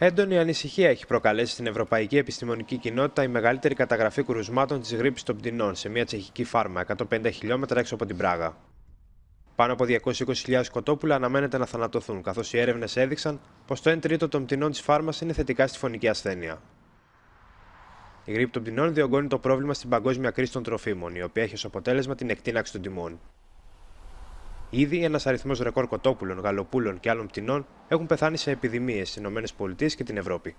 Έντονη ανησυχία έχει προκαλέσει στην ευρωπαϊκή επιστημονική κοινότητα η μεγαλύτερη καταγραφή κρουσμάτων της γρήπης των πτηνών σε μια τσεχική φάρμα 150 χιλιόμετρα έξω από την Πράγα. Πάνω από 220.000 κοτόπουλα αναμένεται να θανατωθούν, καθώς οι έρευνες έδειξαν πως το 1 τρίτο των πτηνών της φάρμας είναι θετικά στη φωνική ασθένεια. Η γρήπη των πτηνών διωγγώνει το πρόβλημα στην παγκόσμια κρίση των τροφίμων, η οποία έχει ως αποτέλεσμα την εκτείναξη των τιμών. Ήδη ένας αριθμός ρεκόρ κοτόπουλων, γαλοπούλων και άλλων πτηνών έχουν πεθάνει σε επιδημίες στις ΗΠΑ και την Ευρώπη.